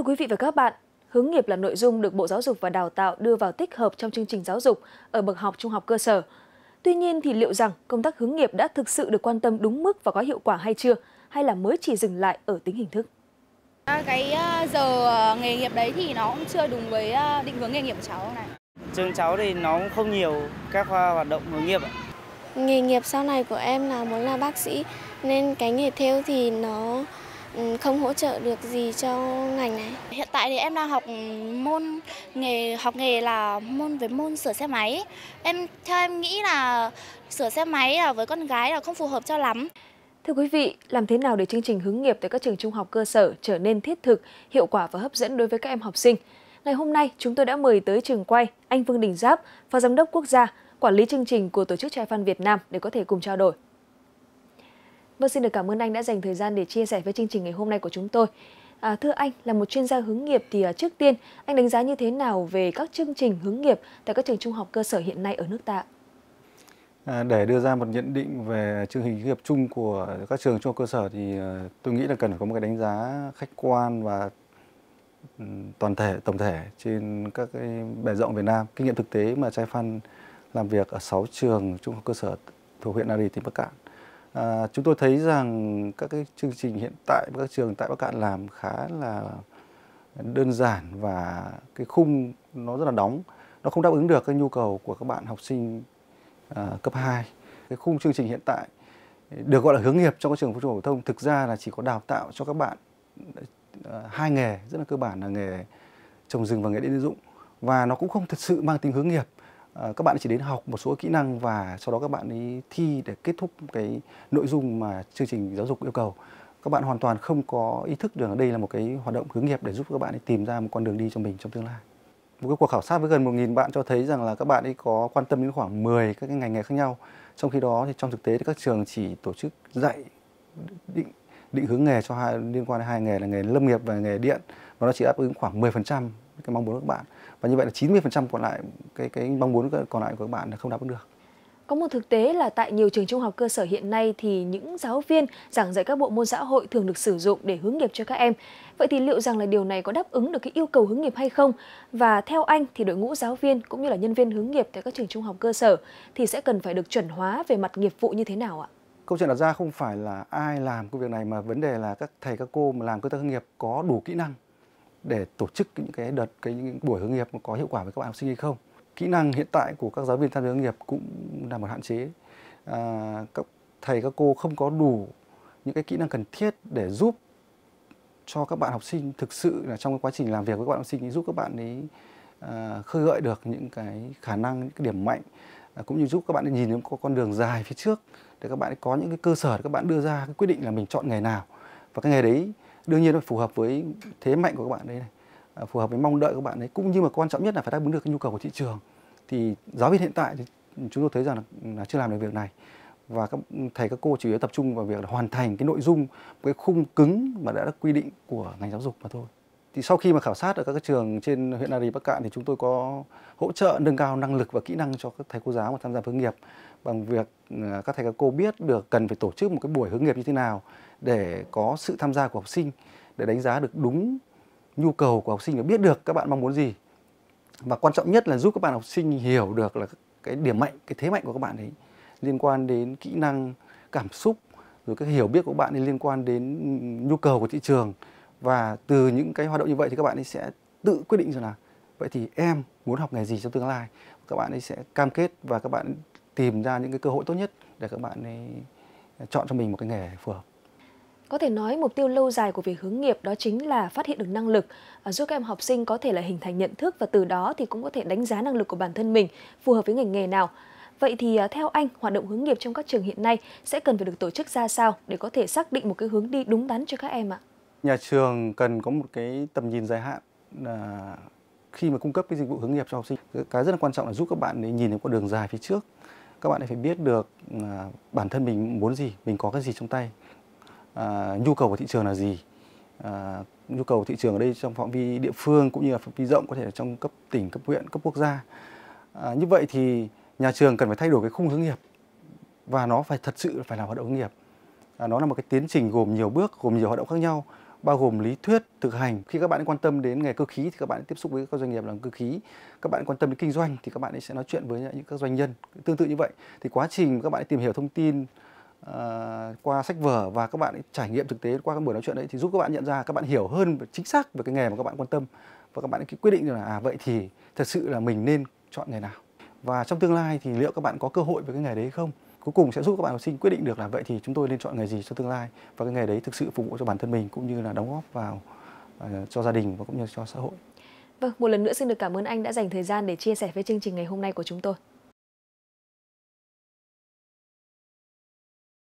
Thưa quý vị và các bạn, hướng nghiệp là nội dung được Bộ Giáo dục và Đào tạo đưa vào tích hợp trong chương trình giáo dục ở bậc học trung học cơ sở. Tuy nhiên thì liệu rằng công tác hướng nghiệp đã thực sự được quan tâm đúng mức và có hiệu quả hay chưa, hay là mới chỉ dừng lại ở tính hình thức? À, cái à, giờ à, nghề nghiệp đấy thì nó cũng chưa đúng với định hướng nghề nghiệp của cháu này. Trường cháu thì nó cũng không nhiều các hoạt động hướng nghiệp. Nghề nghiệp sau này của em là muốn là bác sĩ nên cái nghề theo thì nó Ừ, không hỗ trợ được gì cho ngành này. Hiện tại thì em đang học môn nghề học nghề là môn về môn sửa xe máy. Em theo em nghĩ là sửa xe máy là với con gái là không phù hợp cho lắm. Thưa quý vị, làm thế nào để chương trình hướng nghiệp tại các trường trung học cơ sở trở nên thiết thực, hiệu quả và hấp dẫn đối với các em học sinh? Ngày hôm nay, chúng tôi đã mời tới trường quay anh Vương Đình Giáp, Phó Giám đốc Quốc gia, quản lý chương trình của Tổ chức Trai Văn Việt Nam để có thể cùng trao đổi. Vâng, xin được cảm ơn anh đã dành thời gian để chia sẻ với chương trình ngày hôm nay của chúng tôi. À, thưa anh, là một chuyên gia hướng nghiệp thì à, trước tiên anh đánh giá như thế nào về các chương trình hướng nghiệp tại các trường trung học cơ sở hiện nay ở nước ta? À, để đưa ra một nhận định về chương trình hướng nghiệp chung của các trường trung học cơ sở thì à, tôi nghĩ là cần phải có một cái đánh giá khách quan và ừ, toàn thể tổng thể trên các cái bề rộng Việt Nam kinh nghiệm thực tế mà trai phan làm việc ở 6 trường trung học cơ sở thuộc huyện Na Rì tỉnh Bắc Cạn à, chúng tôi thấy rằng các cái chương trình hiện tại các trường tại Bắc Cạn làm khá là đơn giản và cái khung nó rất là đóng nó không đáp ứng được cái nhu cầu của các bạn học sinh à, cấp 2 cái khung chương trình hiện tại được gọi là hướng nghiệp trong các trường phổ thông thực ra là chỉ có đào tạo cho các bạn à, hai nghề rất là cơ bản là nghề trồng rừng và nghề điện dụng và nó cũng không thật sự mang tính hướng nghiệp Ờ, các bạn chỉ đến học một số kỹ năng và sau đó các bạn ấy thi để kết thúc cái nội dung mà chương trình giáo dục yêu cầu các bạn hoàn toàn không có ý thức được đây là một cái hoạt động hướng nghiệp để giúp các bạn ấy tìm ra một con đường đi cho mình trong tương lai một cái cuộc khảo sát với gần 1.000 bạn cho thấy rằng là các bạn ấy có quan tâm đến khoảng 10 các cái ngành nghề khác nhau trong khi đó thì trong thực tế thì các trường chỉ tổ chức dạy định định hướng nghề cho hai liên quan đến hai nghề là nghề lâm nghiệp và nghề điện và nó chỉ đáp ứng khoảng 10% cái mong muốn của các bạn và như vậy là 90% còn lại cái cái mong muốn còn lại của các bạn là không đáp ứng được có một thực tế là tại nhiều trường trung học cơ sở hiện nay thì những giáo viên giảng dạy các bộ môn xã hội thường được sử dụng để hướng nghiệp cho các em. Vậy thì liệu rằng là điều này có đáp ứng được cái yêu cầu hướng nghiệp hay không? Và theo anh thì đội ngũ giáo viên cũng như là nhân viên hướng nghiệp tại các trường trung học cơ sở thì sẽ cần phải được chuẩn hóa về mặt nghiệp vụ như thế nào ạ? Câu chuyện đặt ra không phải là ai làm công việc này mà vấn đề là các thầy các cô mà làm công tác hướng nghiệp có đủ kỹ năng để tổ chức những cái đợt cái những buổi hướng nghiệp có hiệu quả với các bạn học sinh hay không kỹ năng hiện tại của các giáo viên tham gia hướng nghiệp cũng là một hạn chế à, các thầy các cô không có đủ những cái kỹ năng cần thiết để giúp cho các bạn học sinh thực sự là trong cái quá trình làm việc với các bạn học sinh giúp các bạn ấy à, khơi gợi được những cái khả năng những cái điểm mạnh à, cũng như giúp các bạn ấy nhìn đến có con đường dài phía trước để các bạn ấy có những cái cơ sở để các bạn đưa ra cái quyết định là mình chọn nghề nào và cái nghề đấy đương nhiên nó phù hợp với thế mạnh của các bạn đấy này à, phù hợp với mong đợi của các bạn đấy cũng như mà quan trọng nhất là phải đáp ứng được cái nhu cầu của thị trường thì giáo viên hiện tại thì chúng tôi thấy rằng là, là chưa làm được việc này và các thầy các cô chủ yếu tập trung vào việc là hoàn thành cái nội dung cái khung cứng mà đã, được quy định của ngành giáo dục mà thôi thì sau khi mà khảo sát ở các trường trên huyện Nari Bắc Cạn thì chúng tôi có hỗ trợ nâng cao năng lực và kỹ năng cho các thầy cô giáo mà tham gia hướng nghiệp bằng việc à, các thầy các cô biết được cần phải tổ chức một cái buổi hướng nghiệp như thế nào để có sự tham gia của học sinh để đánh giá được đúng nhu cầu của học sinh và biết được các bạn mong muốn gì và quan trọng nhất là giúp các bạn học sinh hiểu được là cái điểm mạnh cái thế mạnh của các bạn ấy liên quan đến kỹ năng cảm xúc rồi cái hiểu biết của các bạn ấy liên quan đến nhu cầu của thị trường và từ những cái hoạt động như vậy thì các bạn ấy sẽ tự quyết định rằng là vậy thì em muốn học nghề gì trong tương lai các bạn ấy sẽ cam kết và các bạn tìm ra những cái cơ hội tốt nhất để các bạn ấy chọn cho mình một cái nghề phù hợp có thể nói mục tiêu lâu dài của việc hướng nghiệp đó chính là phát hiện được năng lực, à, giúp các em học sinh có thể là hình thành nhận thức và từ đó thì cũng có thể đánh giá năng lực của bản thân mình phù hợp với ngành nghề nào. Vậy thì à, theo anh, hoạt động hướng nghiệp trong các trường hiện nay sẽ cần phải được tổ chức ra sao để có thể xác định một cái hướng đi đúng đắn cho các em ạ? Nhà trường cần có một cái tầm nhìn dài hạn là khi mà cung cấp cái dịch vụ hướng nghiệp cho học sinh. Cái rất là quan trọng là giúp các bạn để nhìn đến con đường dài phía trước. Các bạn phải biết được à, bản thân mình muốn gì, mình có cái gì trong tay à, nhu cầu của thị trường là gì à, nhu cầu của thị trường ở đây trong phạm vi địa phương cũng như là phạm vi rộng có thể là trong cấp tỉnh cấp huyện cấp quốc gia à, như vậy thì nhà trường cần phải thay đổi cái khung hướng nghiệp và nó phải thật sự phải là hoạt động hướng nghiệp à, nó là một cái tiến trình gồm nhiều bước gồm nhiều hoạt động khác nhau bao gồm lý thuyết thực hành khi các bạn quan tâm đến nghề cơ khí thì các bạn tiếp xúc với các doanh nghiệp làm cơ khí các bạn quan tâm đến kinh doanh thì các bạn sẽ nói chuyện với những các doanh nhân tương tự như vậy thì quá trình các bạn tìm hiểu thông tin uh, qua sách vở và các bạn trải nghiệm thực tế qua các buổi nói chuyện đấy thì giúp các bạn nhận ra các bạn hiểu hơn chính xác về cái nghề mà các bạn quan tâm và các bạn quyết định là à vậy thì thật sự là mình nên chọn nghề nào và trong tương lai thì liệu các bạn có cơ hội với cái nghề đấy không cuối cùng sẽ giúp các bạn học sinh quyết định được là vậy thì chúng tôi nên chọn nghề gì cho tương lai và cái nghề đấy thực sự phục vụ cho bản thân mình cũng như là đóng góp vào uh, cho gia đình và cũng như cho xã hội. Vâng, một lần nữa xin được cảm ơn anh đã dành thời gian để chia sẻ với chương trình ngày hôm nay của chúng tôi.